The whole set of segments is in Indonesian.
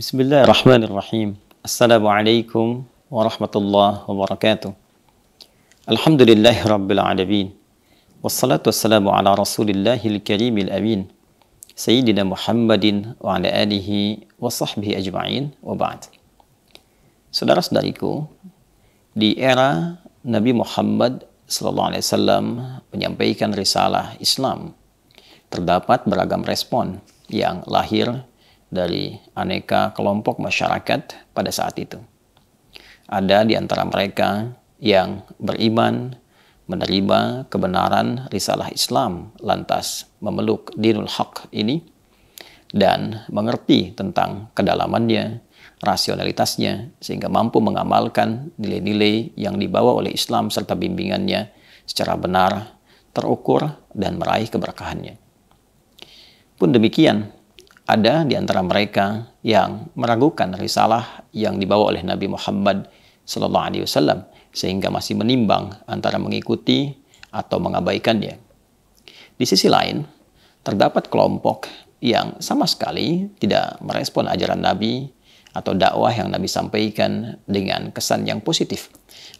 Bismillahirrahmanirrahim. Assalamualaikum warahmatullahi wabarakatuh. Alhamdulillahi Wassalamualaikum alamin. Wassalatu wassalamu ala rasulillahil karimil amin. Sayyidina Muhammadin di era Nabi Muhammad sallallahu alaihi wasallam menyampaikan risalah Islam, terdapat beragam respon yang lahir dari aneka kelompok masyarakat pada saat itu. Ada di antara mereka yang beriman, menerima kebenaran risalah Islam, lantas memeluk dinul haq ini, dan mengerti tentang kedalamannya, rasionalitasnya, sehingga mampu mengamalkan nilai-nilai yang dibawa oleh Islam serta bimbingannya secara benar, terukur, dan meraih keberkahannya. Pun demikian, ada di antara mereka yang meragukan risalah yang dibawa oleh Nabi Muhammad Sallallahu Alaihi Wasallam sehingga masih menimbang antara mengikuti atau mengabaikannya. Di sisi lain, terdapat kelompok yang sama sekali tidak merespon ajaran Nabi atau dakwah yang Nabi sampaikan dengan kesan yang positif.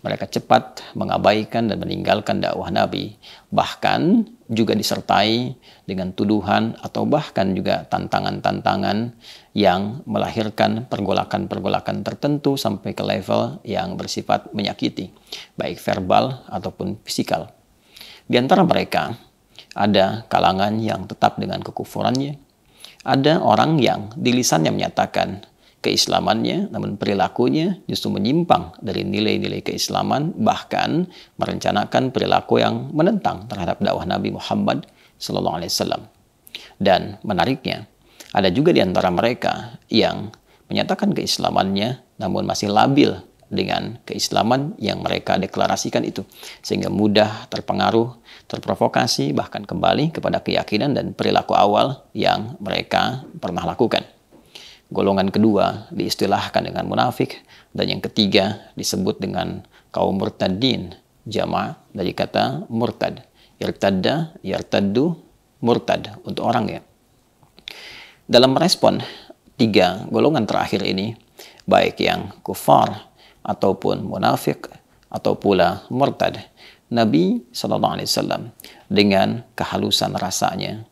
Mereka cepat mengabaikan dan meninggalkan dakwah Nabi. Bahkan juga disertai dengan tuduhan atau bahkan juga tantangan-tantangan yang melahirkan pergolakan-pergolakan tertentu sampai ke level yang bersifat menyakiti, baik verbal ataupun fisikal. Di antara mereka, ada kalangan yang tetap dengan kekufurannya, ada orang yang di lisannya menyatakan keislamannya, namun perilakunya justru menyimpang dari nilai-nilai keislaman, bahkan merencanakan perilaku yang menentang terhadap dakwah Nabi Muhammad Sallallahu Alaihi Wasallam. Dan menariknya, ada juga di antara mereka yang menyatakan keislamannya, namun masih labil dengan keislaman yang mereka deklarasikan itu, sehingga mudah terpengaruh, terprovokasi, bahkan kembali kepada keyakinan dan perilaku awal yang mereka pernah lakukan. Golongan kedua diistilahkan dengan munafik dan yang ketiga disebut dengan kaum murtadin, jama' dari kata murtad. Irtadda, yartaddu, murtad untuk orang ya. Dalam merespon tiga golongan terakhir ini, baik yang kufar ataupun munafik atau pula murtad, Nabi Shallallahu Alaihi Wasallam dengan kehalusan rasanya,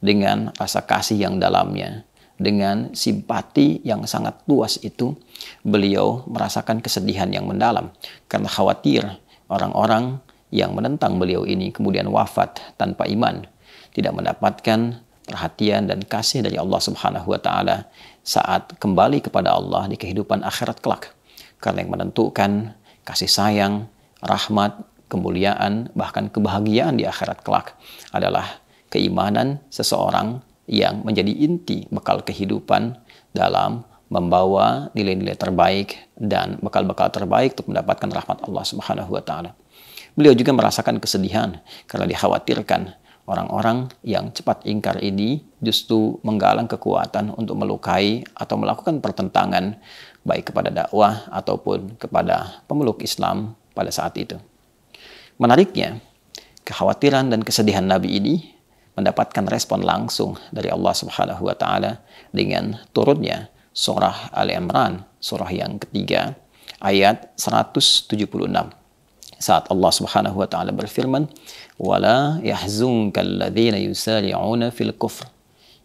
dengan rasa kasih yang dalamnya, dengan simpati yang sangat luas itu, beliau merasakan kesedihan yang mendalam karena khawatir orang-orang yang menentang beliau ini kemudian wafat tanpa iman, tidak mendapatkan perhatian dan kasih dari Allah Subhanahu wa taala saat kembali kepada Allah di kehidupan akhirat kelak. Karena yang menentukan kasih sayang, rahmat, kemuliaan, bahkan kebahagiaan di akhirat kelak adalah keimanan seseorang yang menjadi inti bekal kehidupan dalam membawa nilai-nilai terbaik dan bekal-bekal terbaik untuk mendapatkan rahmat Allah Subhanahu wa taala. Beliau juga merasakan kesedihan karena dikhawatirkan orang-orang yang cepat ingkar ini justru menggalang kekuatan untuk melukai atau melakukan pertentangan baik kepada dakwah ataupun kepada pemeluk Islam pada saat itu. Menariknya, kekhawatiran dan kesedihan Nabi ini mendapatkan respon langsung dari Allah Subhanahu wa taala dengan turunnya surah Ali Imran, surah yang ketiga ayat 176. Saat Allah Subhanahu wa taala berfirman, "Wala yahzunka alladziina yusari'una fil kufr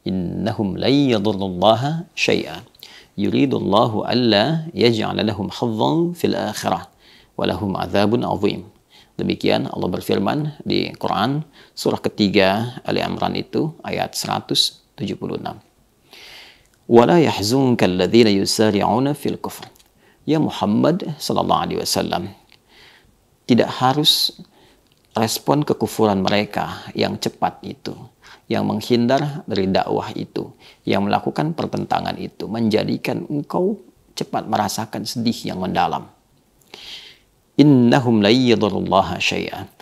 innahum lan yadurrullaha syai'a." Yuridu alla yaj'ala lahum hazzan fil akhirah wa lahum 'adzabun Demikian Allah berfirman di Quran surah ketiga Ali Imran itu ayat 176. Wala yahzunka alladhina yusari'una fil kufr. Ya Muhammad sallallahu alaihi wasallam. Tidak harus respon kekufuran mereka yang cepat itu, yang menghindar dari dakwah itu, yang melakukan pertentangan itu, menjadikan engkau cepat merasakan sedih yang mendalam innahum la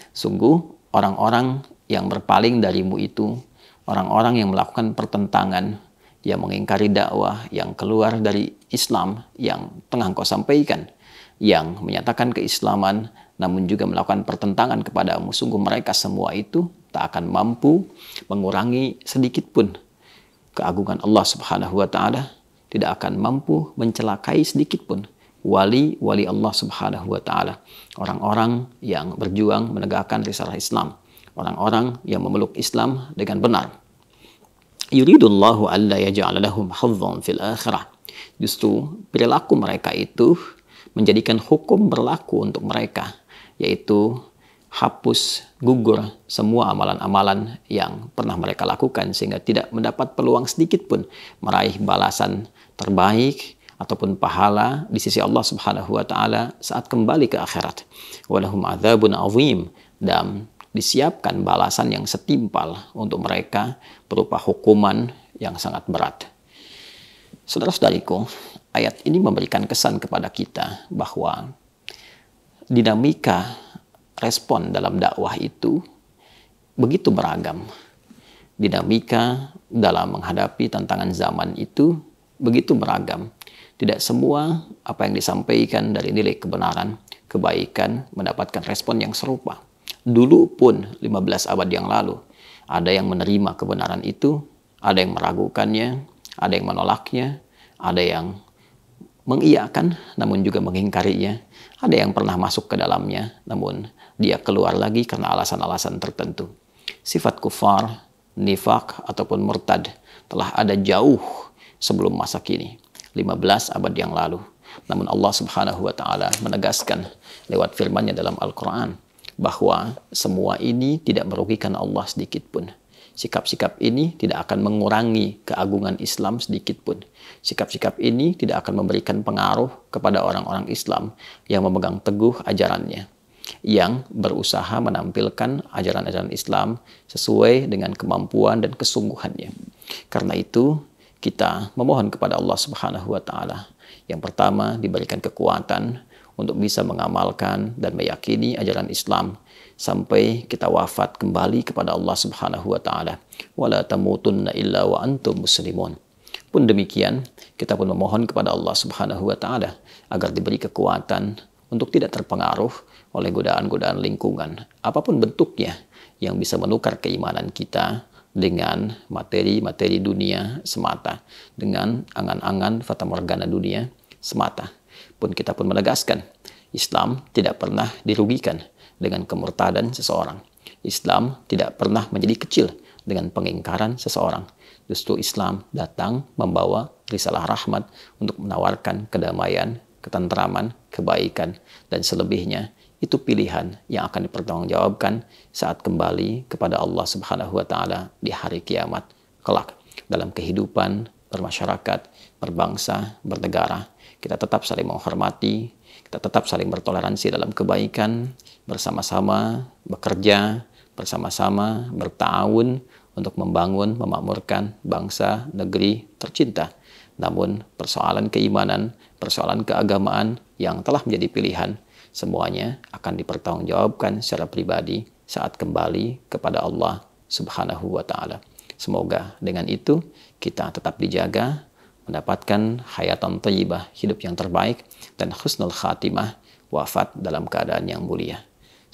Sungguh orang-orang yang berpaling darimu itu orang-orang yang melakukan pertentangan, yang mengingkari dakwah, yang keluar dari Islam yang tengah kau sampaikan, yang menyatakan keislaman namun juga melakukan pertentangan kepadamu, sungguh mereka semua itu tak akan mampu mengurangi sedikit pun keagungan Allah Subhanahu wa taala, tidak akan mampu mencelakai sedikit pun wali wali Allah Subhanahu wa taala, orang-orang yang berjuang menegakkan risalah Islam, orang-orang yang memeluk Islam dengan benar. Yuridullahu alla yaj'al lahum fil akhirah. Justru perilaku mereka itu menjadikan hukum berlaku untuk mereka, yaitu hapus, gugur semua amalan-amalan yang pernah mereka lakukan sehingga tidak mendapat peluang sedikit pun meraih balasan terbaik ataupun pahala di sisi Allah Subhanahu wa taala saat kembali ke akhirat. Walahum adzabun azim dan disiapkan balasan yang setimpal untuk mereka berupa hukuman yang sangat berat. Saudara-saudariku, ayat ini memberikan kesan kepada kita bahwa dinamika respon dalam dakwah itu begitu beragam. Dinamika dalam menghadapi tantangan zaman itu begitu beragam tidak semua apa yang disampaikan dari nilai kebenaran, kebaikan mendapatkan respon yang serupa. Dulu pun 15 abad yang lalu, ada yang menerima kebenaran itu, ada yang meragukannya, ada yang menolaknya, ada yang mengiyakan namun juga mengingkarinya, ada yang pernah masuk ke dalamnya namun dia keluar lagi karena alasan-alasan tertentu. Sifat kufar, nifak ataupun murtad telah ada jauh sebelum masa kini. 15 abad yang lalu. Namun Allah Subhanahu wa taala menegaskan lewat firman-Nya dalam Al-Qur'an bahwa semua ini tidak merugikan Allah sedikit pun. Sikap-sikap ini tidak akan mengurangi keagungan Islam sedikit pun. Sikap-sikap ini tidak akan memberikan pengaruh kepada orang-orang Islam yang memegang teguh ajarannya, yang berusaha menampilkan ajaran-ajaran Islam sesuai dengan kemampuan dan kesungguhannya. Karena itu, kita memohon kepada Allah Subhanahu wa taala. Yang pertama, diberikan kekuatan untuk bisa mengamalkan dan meyakini ajaran Islam sampai kita wafat kembali kepada Allah Subhanahu wa taala. Wala tamutunna illa wa antum muslimun. Pun demikian, kita pun memohon kepada Allah Subhanahu wa taala agar diberi kekuatan untuk tidak terpengaruh oleh godaan-godaan lingkungan, apapun bentuknya yang bisa menukar keimanan kita dengan materi-materi dunia semata, dengan angan-angan fata morgana dunia semata. Pun kita pun menegaskan, Islam tidak pernah dirugikan dengan kemurtadan seseorang. Islam tidak pernah menjadi kecil dengan pengingkaran seseorang. Justru Islam datang membawa risalah rahmat untuk menawarkan kedamaian, ketentraman, kebaikan, dan selebihnya itu pilihan yang akan dipertanggungjawabkan saat kembali kepada Allah Subhanahu wa taala di hari kiamat kelak dalam kehidupan bermasyarakat, berbangsa, bernegara. Kita tetap saling menghormati, kita tetap saling bertoleransi dalam kebaikan, bersama-sama bekerja, bersama-sama bertahun untuk membangun, memakmurkan bangsa, negeri tercinta. Namun persoalan keimanan, persoalan keagamaan yang telah menjadi pilihan semuanya akan dipertanggungjawabkan secara pribadi saat kembali kepada Allah Subhanahu wa taala. Semoga dengan itu kita tetap dijaga mendapatkan hayatan thayyibah, hidup yang terbaik dan khusnul khatimah wafat dalam keadaan yang mulia.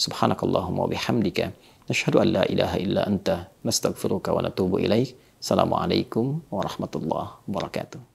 Subhanakallahumma bihamdika nasyhadu an la ilaha illa anta nastaghfiruka wa natubu ilaik. Assalamualaikum warahmatullahi wabarakatuh.